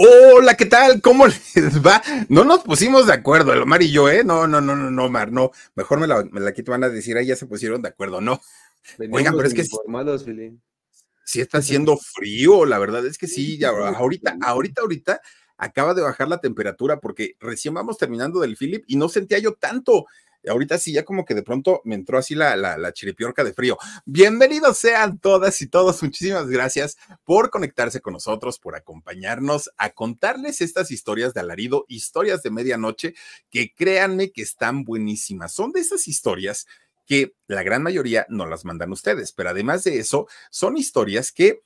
Hola, ¿qué tal? ¿Cómo les va? No nos pusimos de acuerdo, el Omar y yo, ¿eh? No, no, no, no, no, Omar, no. Mejor me la, me quito, van a decir, ahí ya se pusieron de acuerdo, no. pero es que. Si está haciendo frío, la verdad es que sí, ya, ahorita, ahorita, ahorita acaba de bajar la temperatura porque recién vamos terminando del Philip y no sentía yo tanto ahorita sí ya como que de pronto me entró así la, la, chiripiorca de frío. Bienvenidos sean todas y todos, muchísimas gracias por conectarse con nosotros, por acompañarnos a contarles estas historias de alarido, historias de medianoche, que créanme que están buenísimas. Son de esas historias que la gran mayoría no las mandan ustedes, pero además de eso, son historias que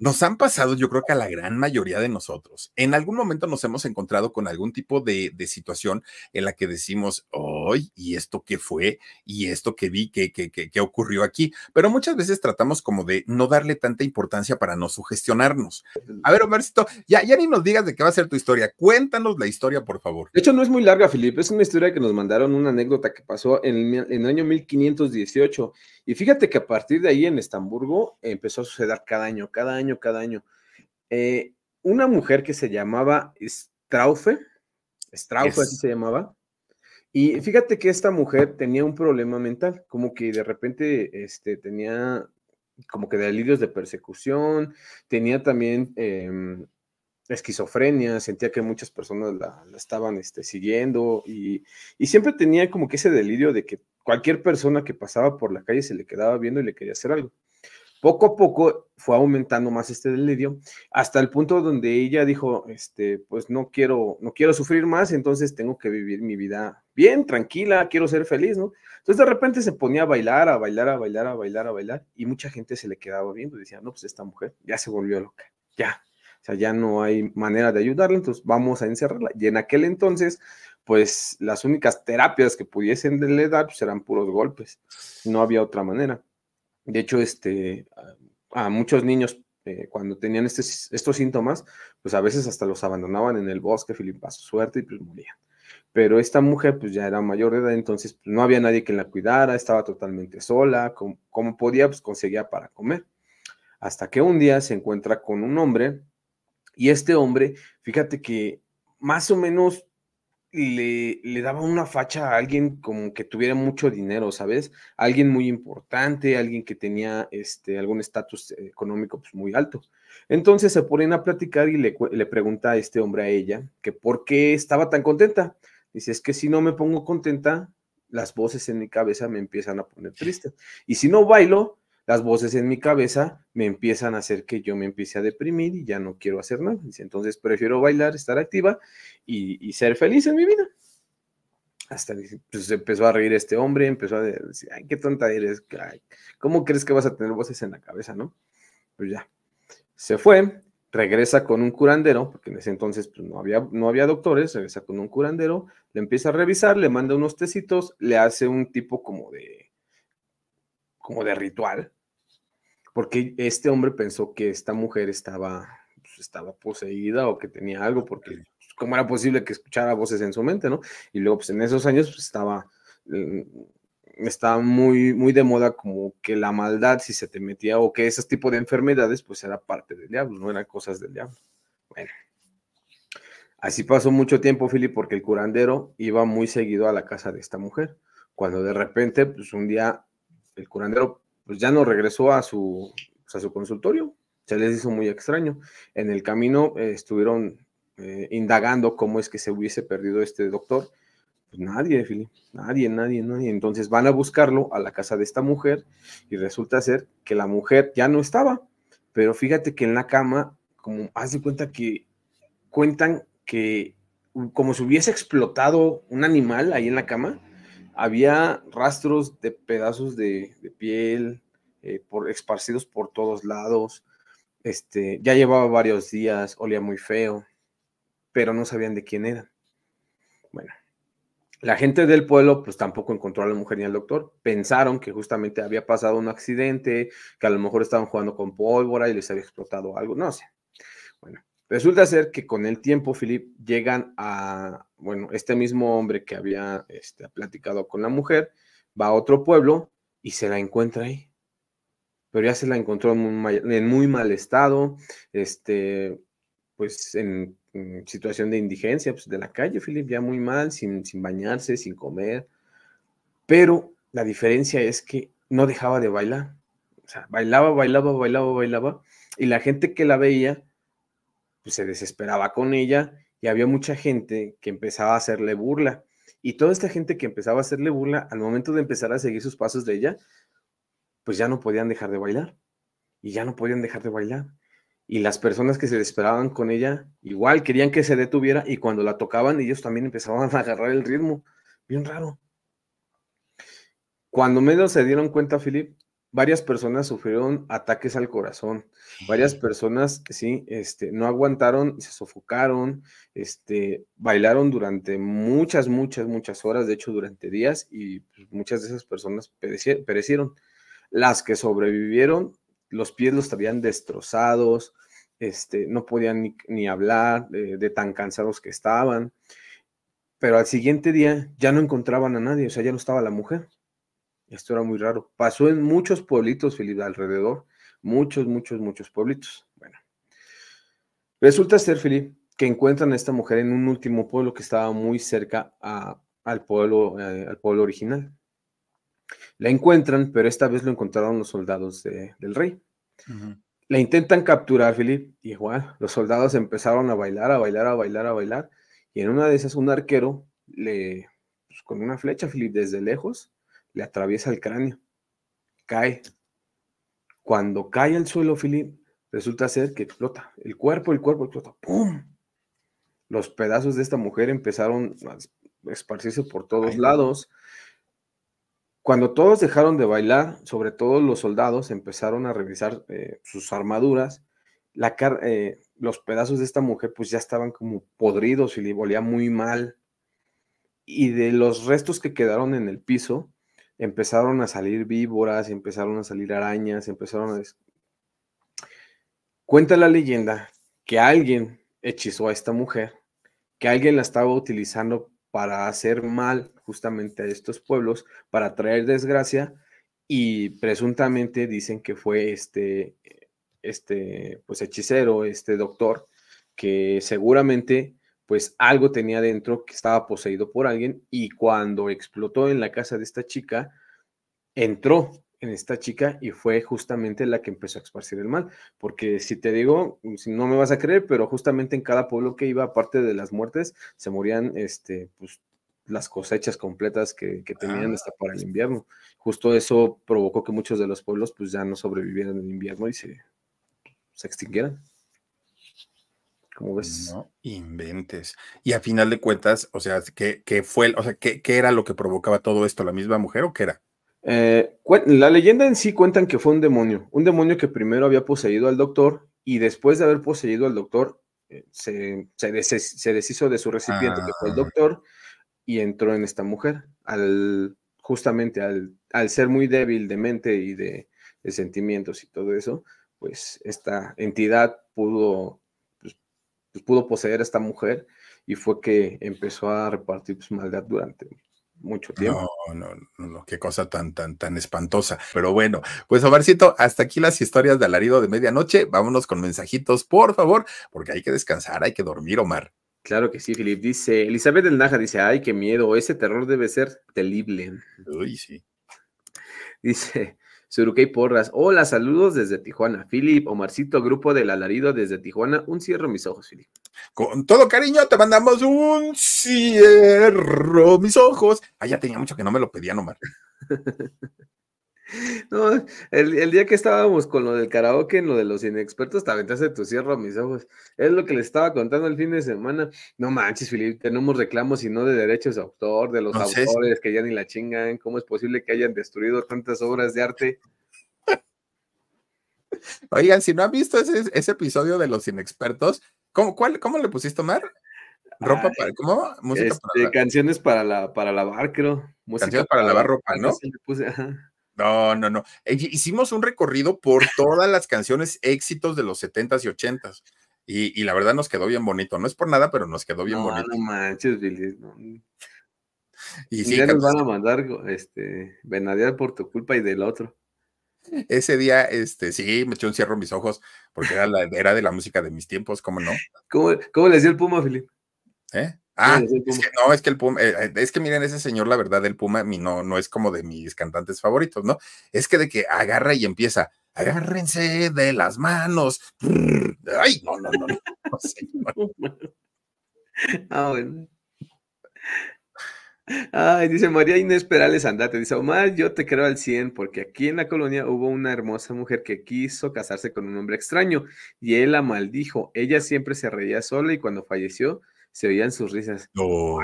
nos han pasado, yo creo que a la gran mayoría de nosotros. En algún momento nos hemos encontrado con algún tipo de, situación en la que decimos, hoy, ¿y esto qué fue? ¿Y esto qué vi? ¿Qué, qué, qué, ocurrió aquí? Pero muchas veces tratamos como de no darle tanta importancia para no sugestionarnos. A ver, Omarcito, ya, ya ni nos digas de qué va a ser tu historia. Cuéntanos la historia, por favor. De hecho, no es muy larga, Felipe. Es una historia que nos mandaron una anécdota que pasó en, en el año 1518. Y fíjate que a partir de ahí en Estamburgo empezó a suceder cada año, cada año cada año. Eh, una mujer que se llamaba Straufe, Straufe así se llamaba, y fíjate que esta mujer tenía un problema mental, como que de repente este, tenía como que delirios de persecución, tenía también em, esquizofrenia, sentía que muchas personas la, estaban este, siguiendo y, y, siempre tenía como que ese delirio de que cualquier persona que pasaba por la calle se le quedaba viendo y le quería hacer algo. Poco a poco fue aumentando más este delirio hasta el punto donde ella dijo, este, pues no quiero, no quiero sufrir más, entonces tengo que vivir mi vida bien, tranquila, quiero ser feliz, ¿no? Entonces de repente se ponía a bailar, a bailar, a bailar, a bailar, a bailar y mucha gente se le quedaba viendo y decía, no, pues esta mujer ya se volvió loca, ya. O sea, ya no hay manera de ayudarla, entonces vamos a encerrarla. Y en aquel entonces, pues las únicas terapias que pudiesen le dar pues, eran puros golpes, no había otra manera. De hecho, este, a, muchos niños eh, cuando tenían este, estos síntomas, pues a veces hasta los abandonaban en el bosque, Filipa, su suerte y pues morían. Pero esta mujer pues ya era mayor de edad, entonces pues, no había nadie que la cuidara, estaba totalmente sola, como, como podía, pues conseguía para comer. Hasta que un día se encuentra con un hombre y este hombre, fíjate que más o menos le, le una facha a alguien como que tuviera mucho dinero, ¿sabes? Alguien muy importante, alguien que tenía este, algún estatus eh, económico pues, muy alto. Entonces se ponen a platicar y le, le pregunta a este hombre a ella que por qué estaba tan contenta. Dice, es que si no me pongo contenta, las voces en mi cabeza me empiezan a poner triste. Y si no bailo, las voces en mi cabeza me empiezan a hacer que yo me empiece a deprimir y ya no quiero hacer nada. Entonces prefiero bailar, estar activa y, ser feliz en mi vida. Hasta pues, se empezó a reír este hombre, empezó a decir, ay, qué tonta eres, ¿cómo crees que vas a tener voces en la cabeza, no? Pues ya, se fue, regresa con un curandero, porque en ese entonces pues, no, había, no había doctores, regresa con un curandero, le empieza a revisar, le manda unos tecitos, le hace un tipo como de, como de ritual, porque este hombre pensó que esta mujer estaba, pues, estaba poseída o que tenía algo, porque pues, cómo era posible que escuchara voces en su mente, ¿no? Y luego, pues en esos años pues, estaba, eh, estaba muy, muy de moda como que la maldad, si se te metía, o que ese tipo de enfermedades, pues era parte del diablo, no eran cosas del diablo. Bueno. Así pasó mucho tiempo, Philip, porque el curandero iba muy seguido a la casa de esta mujer. Cuando de repente, pues un día el curandero pues ya no regresó a su, pues, su consultorio. Se les hizo muy extraño. En el camino eh, estuvieron eh, indagando cómo es que se hubiese perdido este doctor. Pues nadie, Filipe, nadie, nadie, nadie. Entonces van a buscarlo a la casa de esta mujer y resulta ser que la mujer ya no estaba. Pero fíjate que en la cama, como haz de cuenta que cuentan que como si hubiese explotado un animal ahí en la cama, había rastros de pedazos de, piel eh, por, esparcidos por todos lados. Este, ya llevaba varios días, olía muy feo, pero no sabían de quién era. Bueno, la gente del pueblo pues tampoco encontró a la mujer ni al doctor. Pensaron que justamente había pasado un accidente, que a lo mejor estaban jugando con pólvora y les había explotado algo, no sé. Bueno, Resulta ser que con el tiempo, Philip, llegan a, bueno, este mismo hombre que había este, platicado con la mujer, va a otro pueblo y se la encuentra ahí. Pero ya se la encontró en muy mal, estado, este, pues en, situación de indigencia, pues de la calle, Philip, ya muy mal, sin, sin bañarse, sin comer. Pero la diferencia es que no dejaba de bailar. O sea, bailaba, bailaba, bailaba, bailaba. Y la gente que la veía pues, se desesperaba con ella y había mucha gente que empezaba a hacerle burla. Y toda esta gente que empezaba a hacerle burla, al momento de empezar a seguir sus pasos de ella, pues ya no podían dejar de bailar. Y ya no podían dejar de bailar. Y las personas que se desesperaban con ella, igual querían que se detuviera y cuando la tocaban, ellos también empezaban a agarrar el ritmo. Bien raro. Cuando medio se dieron cuenta, Philip, varias personas sufrieron ataques al corazón, varias personas, sí, este, no aguantaron, se sofocaron, este, bailaron durante muchas, muchas, muchas horas, de hecho durante días, y pues, muchas de esas personas perecieron. Las que sobrevivieron, los pies los traían destrozados, este, no podían ni, hablar eh, de tan cansados que estaban, pero al siguiente día ya no encontraban a nadie, o sea, ya no estaba la mujer esto era muy raro. Pasó en muchos pueblitos, Felipe, alrededor. Muchos, muchos, muchos pueblitos. Bueno. Resulta ser, Felipe, que encuentran a esta mujer en un último pueblo que estaba muy cerca al, pueblo, eh, al pueblo original. La encuentran, pero esta vez lo encontraron los soldados del rey. La intentan capturar, Filip, y igual los soldados empezaron a bailar, a bailar, a bailar, a bailar. Y en una de esas, un arquero le, pues, con una flecha, Filipe, desde lejos, le atraviesa el cráneo, cae. Cuando cae al suelo, Philip, resulta ser que explota. El cuerpo, el cuerpo explota. ¡Pum! Los pedazos de esta mujer empezaron a esparcirse por todos lados. Cuando todos dejaron de bailar, sobre todo los soldados, empezaron a revisar eh, sus armaduras. La eh, los pedazos de esta mujer pues ya estaban como podridos y le volía muy mal. Y de los restos que quedaron en el piso, empezaron a salir víboras, empezaron a salir arañas, empezaron a... Cuenta la leyenda que alguien hechizó a esta mujer, que alguien la estaba utilizando para hacer mal justamente a estos pueblos, para traer desgracia, y presuntamente dicen que fue este, este, pues hechicero, este doctor, que seguramente pues algo tenía dentro que estaba poseído por alguien y cuando explotó en la casa de esta chica, entró en esta chica y fue justamente la que empezó a esparcir el mal. Porque si te digo, si no me vas a creer, pero justamente en cada pueblo que iba, aparte de las muertes, se morían este, pues, las cosechas completas que, tenían ah, hasta para el pues. invierno. Justo eso provocó que muchos de los pueblos pues ya no sobrevivieran el invierno y se, se extinguieran. No inventes. Y a final de cuentas, o sea, ¿qué, qué fue, o sea, ¿qué, era lo que provocaba todo esto? ¿La misma mujer o qué era? Eh, la leyenda en sí cuentan que fue un demonio, un demonio que primero había poseído al doctor y después de haber poseído al doctor, eh, se, se, se, deshizo de su recipiente, que fue el ah. doctor, y entró en esta mujer, al, justamente al, al ser muy débil de mente y de sentimientos y todo eso, pues esta entidad pudo pues, pudo poseer a esta mujer y fue que empezó a repartir su pues, maldad durante mucho tiempo. No, no, no, qué cosa tan, tan, tan espantosa. Pero bueno, pues Omarcito, hasta aquí las historias de alarido de medianoche. Vámonos con mensajitos, por favor, porque hay que descansar, hay que dormir, Omar. Claro que sí, Filip. Dice, Elizabeth del Naja dice, ay, qué miedo, ese terror debe ser terrible. Uy, sí. Dice, Surukey Porras, hola, saludos desde Tijuana. Philip, Omarcito, grupo del alarido desde Tijuana. Un cierro mis ojos, Philip. Con todo cariño, te mandamos un cierro mis ojos. Ah, ya tenía mucho que no me lo pedían, Omar. No, el, día que estábamos con lo del karaoke, en lo de los inexpertos, te aventaste tu cierro a mis ojos. Es lo que les estaba contando el fin de semana. No manches, Filipe, tenemos reclamos y no de derechos de autor, de los autores que ya ni la chingan. ¿Cómo es posible que hayan destruido tantas obras de arte? Oigan, si no han visto ese, episodio de los inexpertos, ¿cómo, le pusiste, tomar ropa para cómo este, canciones para la para lavar creo canciones para, lavar ropa no puse, ajá. No, no, no. Eh, hicimos un recorrido por todas las canciones éxitos de los 70s y 80s. Y, la verdad nos quedó bien bonito. No es por nada, pero nos quedó bien bonito. No manches, Y, ya nos van a mandar este, venadear por tu culpa y del otro. Ese día, este, sí, me eché un cierro en mis ojos, porque era, la, era de la música de mis tiempos, ¿cómo no? ¿Cómo, cómo le decía el Puma, Filipe? ¿Eh? Ah, es, que, no, es que el eh, eh, es que miren, ese señor, la verdad, el Puma, no, no es como de mis cantantes favoritos, ¿no? Es que de que agarra y empieza, agárrense de las manos. ay, no, no, no, no, ah, Ay, dice María Inés Perales Andate, dice Omar, yo te creo al 100 porque aquí en la colonia hubo una hermosa mujer que quiso casarse con un hombre extraño y él la maldijo. Ella siempre se reía sola y cuando falleció se oían sus risas. No,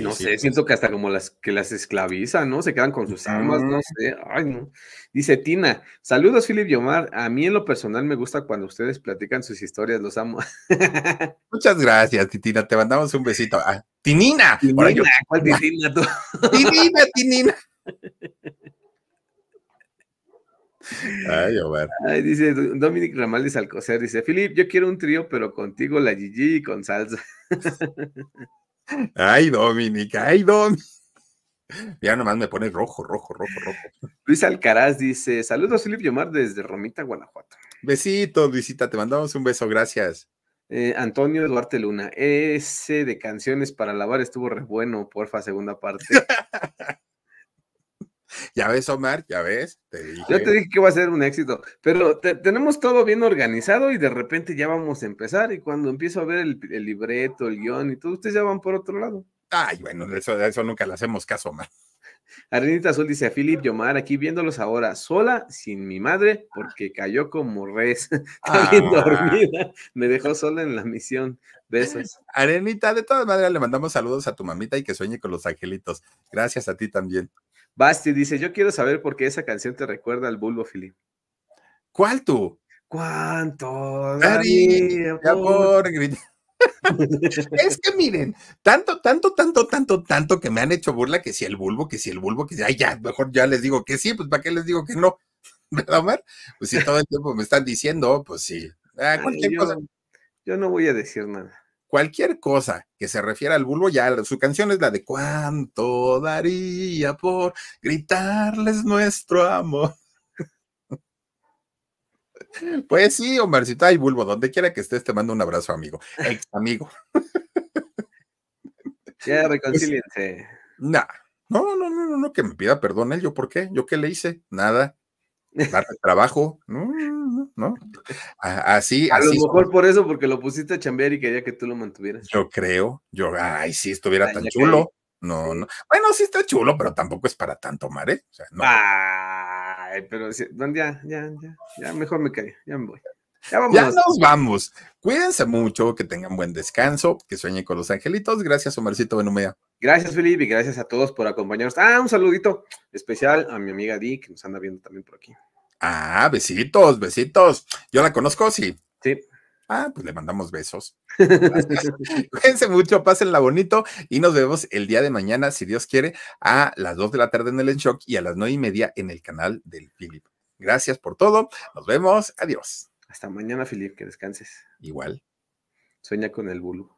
no, sé, siento que hasta como las que las esclavizan, ¿no? Se quedan con sus armas, no sé. Ay, no. Dice Tina, saludos Philip y Omar. A mí en lo personal me gusta cuando ustedes platican sus historias, los amo. Muchas gracias, Titina. Te mandamos un besito. Ah, tinina. tú? Tinina, Tinina. Ay, Omar. dice Dominic Ramales Alcocer, dice, Filip, yo quiero un trío, pero contigo la Gigi y con salsa. Ay, Dominic, ay, Dominic. Ya nomás me pones rojo, rojo, rojo, rojo. Luis Alcaraz dice: Saludos, Filip Yomar, desde Romita, Guanajuato. Besitos, Luisita, te mandamos un beso, gracias. Eh, Antonio Duarte Luna, ese de canciones para lavar estuvo re bueno, porfa, segunda parte. Ya ves, Omar, ya ves. Yo te dije que va a ser un éxito, pero tenemos todo bien organizado y de repente ya vamos a empezar y cuando empiezo a ver el, libreto, el guión y todo, ustedes ya van por otro lado. Ay, bueno, eso, eso nunca le hacemos caso, Omar. Arenita Azul dice a Philip Yomar aquí viéndolos ahora sola, sin mi madre, porque cayó como res. también ah. dormida. Me dejó sola en la misión. Besos. Arenita, de todas maneras le mandamos saludos a tu mamita y que sueñe con los angelitos. Gracias a ti también. Basti dice, yo quiero saber por qué esa canción te recuerda al Bulbo Filip. ¿Cuál tú? ¿Cuánto? Ari, amor. es que miren, tanto, tanto, tanto, tanto, tanto que me han hecho burla que si el bulbo, que si el bulbo, que si, ay, ya, mejor ya les digo que sí, pues ¿para qué les digo que no? ¿Verdad, Omar? Pues si todo el tiempo me están diciendo, pues sí. Ah, yo no voy a decir nada cualquier cosa que se refiera al bulbo, ya su canción es la de cuánto daría por gritarles nuestro amor. Pues sí, Omarcito, y Bulbo, donde quiera que estés, te mando un abrazo, amigo, ex amigo. Ya, pues reconcíliense. Nah, no, no, no, no, que me pida perdón él, ¿yo por qué? ¿Yo qué le hice? Nada. el trabajo. No, ¿no? Así. A lo mejor por eso, porque lo pusiste a chambear y quería que tú lo mantuvieras. Yo creo, yo, ay, si estuviera tan chulo. No, no. Bueno, sí está chulo, pero tampoco es para tanto, Mare. ¿eh? Ay, pero ya, ya, ya, ya, mejor me caí, ya me voy. Ya, ya, nos vamos. Cuídense mucho, que tengan buen descanso, que sueñen con los angelitos. Gracias, Omarcito Benumea. Gracias, Felipe, y gracias a todos por acompañarnos. Ah, un saludito especial a mi amiga Di, que nos anda viendo también por aquí. Ah, besitos, besitos. Yo la conozco, sí. Sí. Ah, pues le mandamos besos. Cuídense mucho, pásenla bonito y nos vemos el día de mañana, si Dios quiere, a las 2 de la tarde en el En y a las 9 y media en el canal del Philip. Gracias por todo. Nos vemos. Adiós. Hasta mañana, Philip. Que descanses. Igual. Sueña con el bulu.